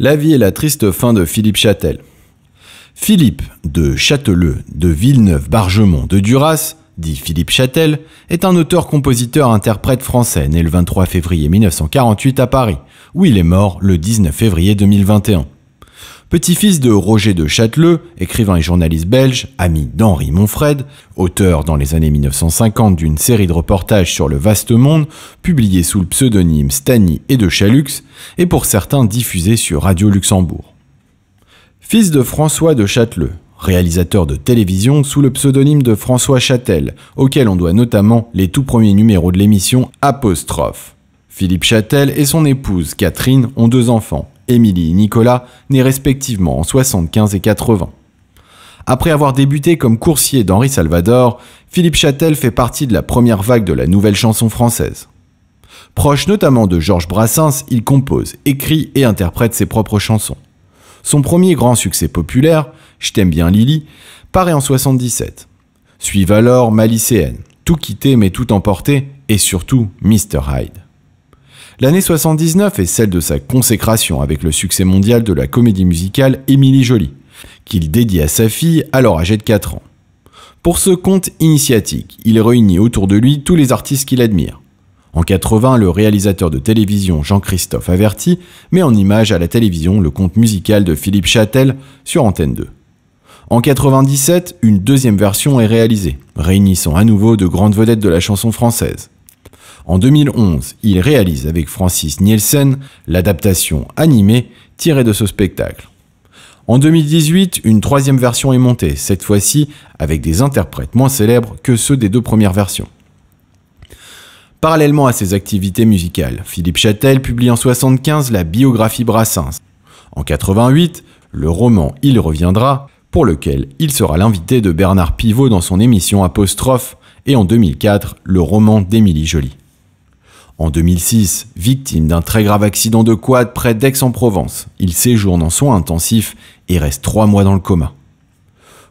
La vie et la triste fin de Philippe Châtel. Philippe de Châteleux, de Villeneuve-Bargemont, de Duras, dit Philippe Châtel, est un auteur-compositeur-interprète français né le 23 février 1948 à Paris, où il est mort le 19 février 2021. Petit-fils de Roger de Châteleux, écrivain et journaliste belge, ami d'Henri Monfred, auteur dans les années 1950 d'une série de reportages sur le vaste monde, publié sous le pseudonyme Stany et de Chalux, et pour certains diffusé sur Radio Luxembourg. Fils de François de Châtelet, réalisateur de télévision sous le pseudonyme de François Châtel, auquel on doit notamment les tout premiers numéros de l'émission Apostrophe. Philippe Châtel et son épouse Catherine ont deux enfants, Émilie et Nicolas, nés respectivement en 75 et 80. Après avoir débuté comme coursier d'Henri Salvador, Philippe Châtel fait partie de la première vague de la nouvelle chanson française. Proche notamment de Georges Brassens, il compose, écrit et interprète ses propres chansons. Son premier grand succès populaire, Je t'aime bien Lily, paraît en 77. Suivent alors Malicéenne, Tout quitter mais tout emporter et surtout Mr. Hyde. L'année 79 est celle de sa consécration avec le succès mondial de la comédie musicale Émilie Jolie, qu'il dédie à sa fille, alors âgée de 4 ans. Pour ce conte initiatique, il réunit autour de lui tous les artistes qu'il admire. En 80, le réalisateur de télévision Jean-Christophe Averti met en image à la télévision le conte musical de Philippe Châtel sur Antenne 2. En 97, une deuxième version est réalisée, réunissant à nouveau de grandes vedettes de la chanson française. En 2011, il réalise avec Francis Nielsen l'adaptation animée tirée de ce spectacle. En 2018, une troisième version est montée, cette fois-ci avec des interprètes moins célèbres que ceux des deux premières versions. Parallèlement à ses activités musicales, Philippe Châtel publie en 1975 la biographie Brassens. En 88, le roman Il reviendra, pour lequel il sera l'invité de Bernard Pivot dans son émission Apostrophe, et en 2004, le roman d'Émilie Joly. En 2006, victime d'un très grave accident de quad près d'Aix-en-Provence, il séjourne en soins intensifs et reste trois mois dans le coma.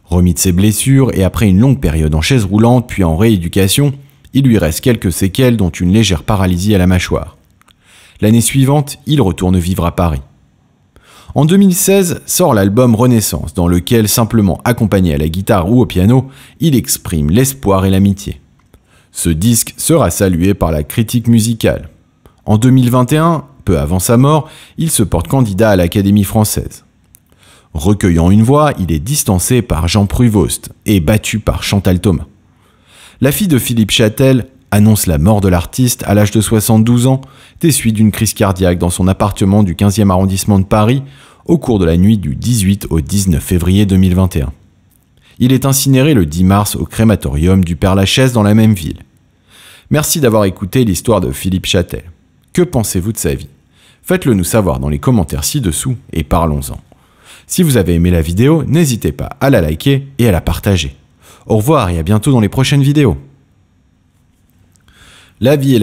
Remis de ses blessures et après une longue période en chaise roulante puis en rééducation, il lui reste quelques séquelles dont une légère paralysie à la mâchoire. L'année suivante, il retourne vivre à Paris. En 2016 sort l'album Renaissance, dans lequel, simplement accompagné à la guitare ou au piano, il exprime l'espoir et l'amitié. Ce disque sera salué par la critique musicale. En 2021, peu avant sa mort, il se porte candidat à l'Académie française. Recueillant une voix, il est distancé par Jean Pruvost et battu par Chantal Thomas. La fille de Philippe Châtel annonce la mort de l'artiste à l'âge de 72 ans, des d'une crise cardiaque dans son appartement du 15e arrondissement de Paris au cours de la nuit du 18 au 19 février 2021. Il est incinéré le 10 mars au crématorium du Père-Lachaise dans la même ville. Merci d'avoir écouté l'histoire de Philippe Châtel. Que pensez-vous de sa vie Faites-le nous savoir dans les commentaires ci-dessous et parlons-en. Si vous avez aimé la vidéo, n'hésitez pas à la liker et à la partager. Au revoir et à bientôt dans les prochaines vidéos. La vie